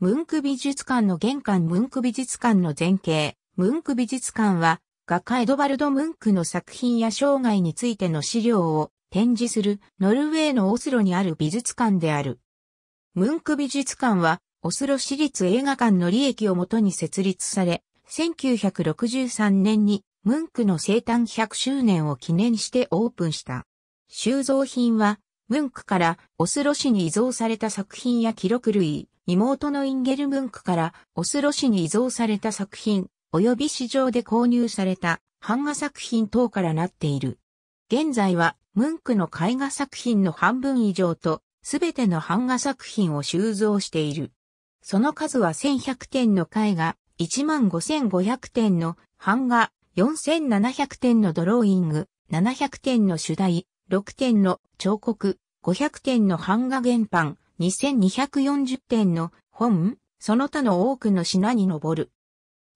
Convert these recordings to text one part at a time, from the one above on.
ムンク美術館の玄関ムンク美術館の前景、ムンク美術館は、画家エドバルド・ムンクの作品や生涯についての資料を展示するノルウェーのオスロにある美術館である。ムンク美術館は、オスロ市立映画館の利益をもとに設立され、1963年にムンクの生誕100周年を記念してオープンした。収蔵品は、ムンクからオスロ市に依贈された作品や記録類、妹のインゲルムンクからオスロ市に依贈された作品、及び市場で購入された版画作品等からなっている。現在は、ムンクの絵画作品の半分以上と、すべての版画作品を収蔵している。その数は1100点の絵画、15500点の版画、4700点のドローイング、700点の主題、6点の彫刻、500点の版画原版、2240点の本、その他の多くの品に上る。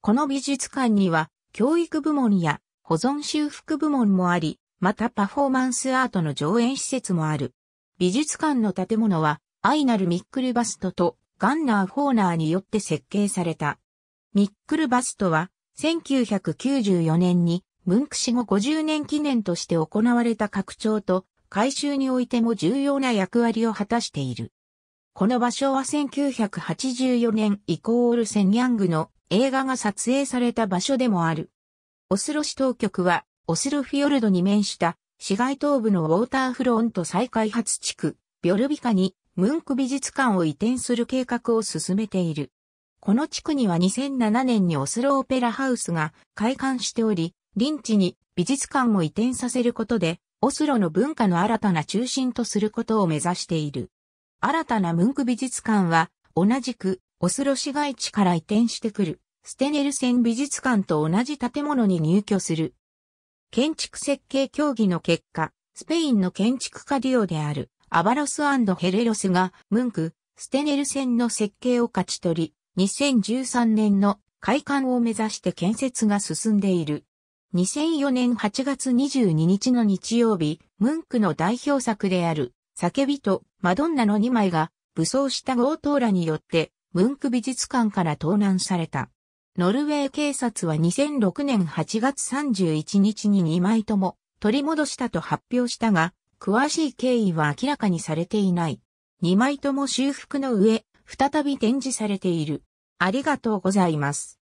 この美術館には、教育部門や保存修復部門もあり、またパフォーマンスアートの上演施設もある。美術館の建物は、アイナル・ミックルバストとガンナー・フォーナーによって設計された。ミックルバストは、1994年に文句死後50年記念として行われた拡張と改修においても重要な役割を果たしている。この場所は1984年イコールセンヤングの映画が撮影された場所でもある。オスロ市当局は、オスロフィヨルドに面した市街東部のウォーターフロント再開発地区、ビョルビカにムンク美術館を移転する計画を進めている。この地区には2007年にオスロオペラハウスが開館しており、臨地に美術館を移転させることで、オスロの文化の新たな中心とすることを目指している。新たなムンク美術館は、同じく、オスロ市街地から移転してくる、ステネルセン美術館と同じ建物に入居する。建築設計協議の結果、スペインの建築家デュオである、アバロスヘレロスが、ムンク、ステネルセンの設計を勝ち取り、2013年の開館を目指して建設が進んでいる。2004年8月22日の日曜日、ムンクの代表作である叫びとマドンナの2枚が武装した強盗らによってムンク美術館から盗難された。ノルウェー警察は2006年8月31日に2枚とも取り戻したと発表したが、詳しい経緯は明らかにされていない。2枚とも修復の上、再び展示されている。ありがとうございます。